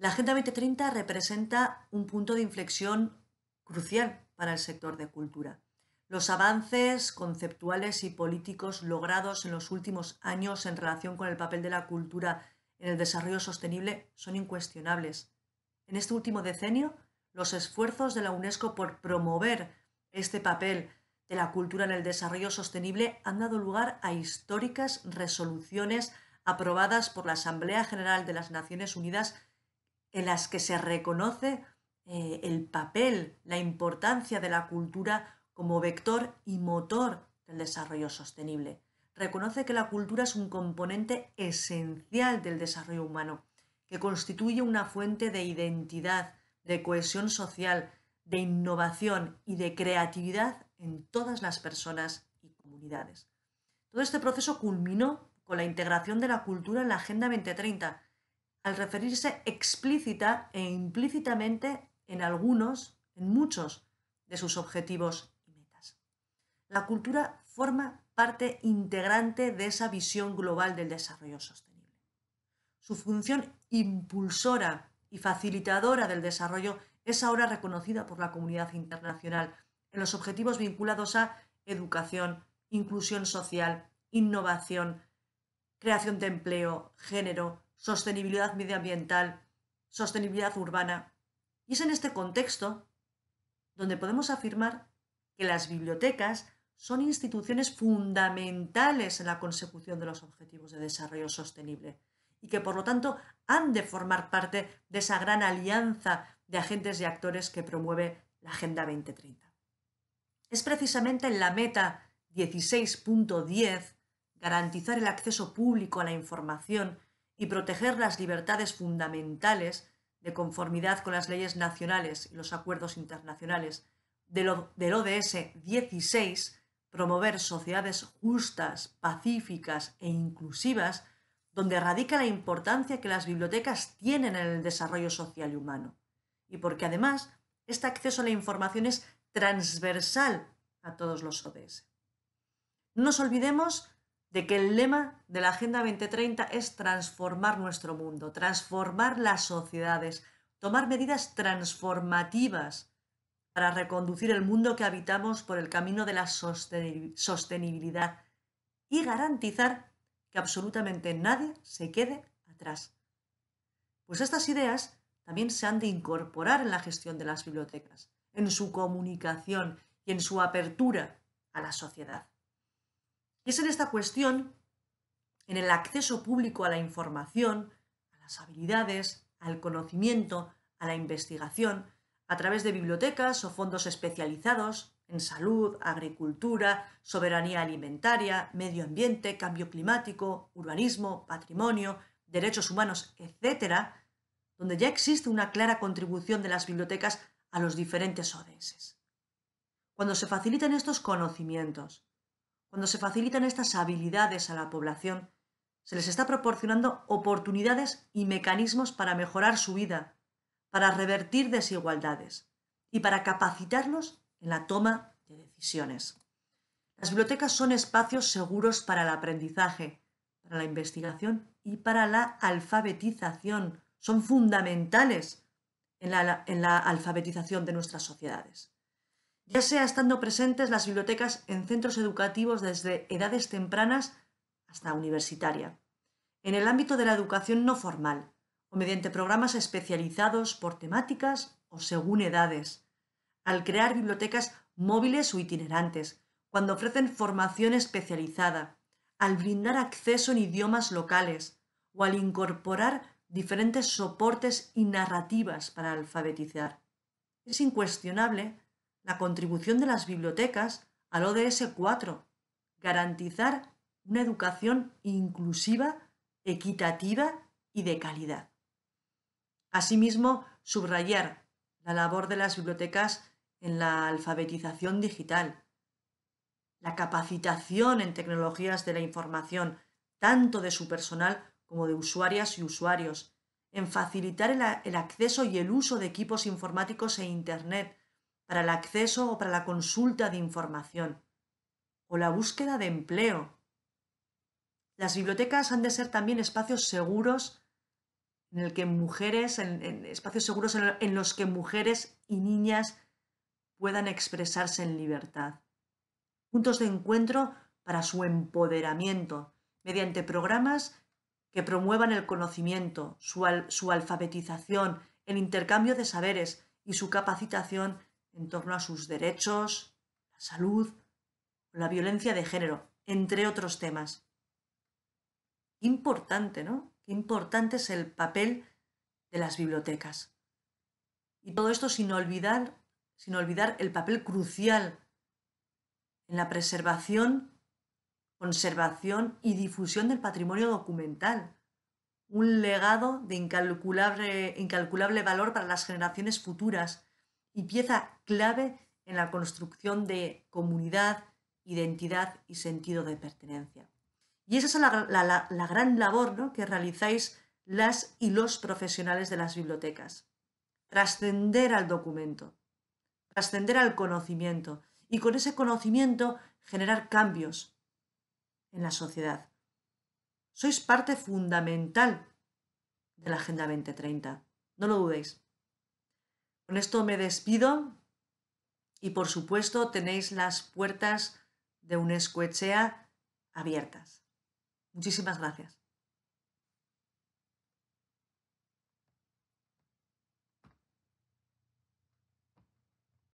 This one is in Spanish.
La Agenda 2030 representa un punto de inflexión crucial para el sector de cultura. Los avances conceptuales y políticos logrados en los últimos años en relación con el papel de la cultura en el desarrollo sostenible son incuestionables. En este último decenio, los esfuerzos de la UNESCO por promover este papel de la cultura en el desarrollo sostenible han dado lugar a históricas resoluciones aprobadas por la Asamblea General de las Naciones Unidas de las que se reconoce eh, el papel, la importancia de la cultura como vector y motor del desarrollo sostenible. Reconoce que la cultura es un componente esencial del desarrollo humano, que constituye una fuente de identidad, de cohesión social, de innovación y de creatividad en todas las personas y comunidades. Todo este proceso culminó con la integración de la cultura en la Agenda 2030, al referirse explícita e implícitamente en algunos, en muchos de sus objetivos y metas. La cultura forma parte integrante de esa visión global del desarrollo sostenible. Su función impulsora y facilitadora del desarrollo es ahora reconocida por la comunidad internacional en los objetivos vinculados a educación, inclusión social, innovación, creación de empleo, género, sostenibilidad medioambiental, sostenibilidad urbana. Y es en este contexto donde podemos afirmar que las bibliotecas son instituciones fundamentales en la consecución de los objetivos de desarrollo sostenible y que por lo tanto han de formar parte de esa gran alianza de agentes y actores que promueve la Agenda 2030. Es precisamente en la meta 16.10 garantizar el acceso público a la información y proteger las libertades fundamentales de conformidad con las leyes nacionales y los acuerdos internacionales del, ODS 16, promover sociedades justas, pacíficas e inclusivas, donde radica la importancia que las bibliotecas tienen en el desarrollo social y humano. Y porque además este acceso a la información es transversal a todos los ODS. No nos olvidemos de que el lema de la Agenda 2030 es transformar nuestro mundo, transformar las sociedades, tomar medidas transformativas para reconducir el mundo que habitamos por el camino de la sostenibilidad y garantizar que absolutamente nadie se quede atrás. Pues estas ideas también se han de incorporar en la gestión de las bibliotecas, en su comunicación y en su apertura a la sociedad. Es en esta cuestión, en el acceso público a la información, a las habilidades, al conocimiento, a la investigación, a través de bibliotecas o fondos especializados en salud, agricultura, soberanía alimentaria, medio ambiente, cambio climático, urbanismo, patrimonio, derechos humanos, etc., donde ya existe una clara contribución de las bibliotecas a los diferentes ODS. Cuando se facilitan estos conocimientos, cuando se facilitan estas habilidades a la población, se les está proporcionando oportunidades y mecanismos para mejorar su vida, para revertir desigualdades y para capacitarlos en la toma de decisiones. Las bibliotecas son espacios seguros para el aprendizaje, para la investigación y para la alfabetización. Son fundamentales en la, en la alfabetización de nuestras sociedades ya sea estando presentes las bibliotecas en centros educativos desde edades tempranas hasta universitaria, en el ámbito de la educación no formal o mediante programas especializados por temáticas o según edades, al crear bibliotecas móviles o itinerantes, cuando ofrecen formación especializada, al brindar acceso en idiomas locales o al incorporar diferentes soportes y narrativas para alfabetizar. Es incuestionable la contribución de las bibliotecas al ODS 4, garantizar una educación inclusiva, equitativa y de calidad. Asimismo, subrayar la labor de las bibliotecas en la alfabetización digital, la capacitación en tecnologías de la información, tanto de su personal como de usuarias y usuarios, en facilitar el, el acceso y el uso de equipos informáticos e Internet, para el acceso o para la consulta de información o la búsqueda de empleo. Las bibliotecas han de ser también espacios seguros en el que mujeres, espacios seguros en, los que mujeres y niñas puedan expresarse en libertad. Puntos de encuentro para su empoderamiento, mediante programas que promuevan el conocimiento, su, su alfabetización, el intercambio de saberes y su capacitación en torno a sus derechos, la salud, la violencia de género, entre otros temas. Importante, ¿no? Importante es el papel de las bibliotecas. Y todo esto sin olvidar, sin olvidar el papel crucial en la preservación, conservación y difusión del patrimonio documental, un legado de incalculable, incalculable valor para las generaciones futuras y pieza clave en la construcción de comunidad, identidad y sentido de pertenencia. Y esa es la, gran labor que realizáis las y los profesionales de las bibliotecas. Trascender al documento, trascender al conocimiento y con ese conocimiento generar cambios en la sociedad. Sois parte fundamental de la Agenda 2030, no lo dudéis. Con esto me despido y por supuesto tenéis las puertas de un ECHEA abiertas. Muchísimas gracias.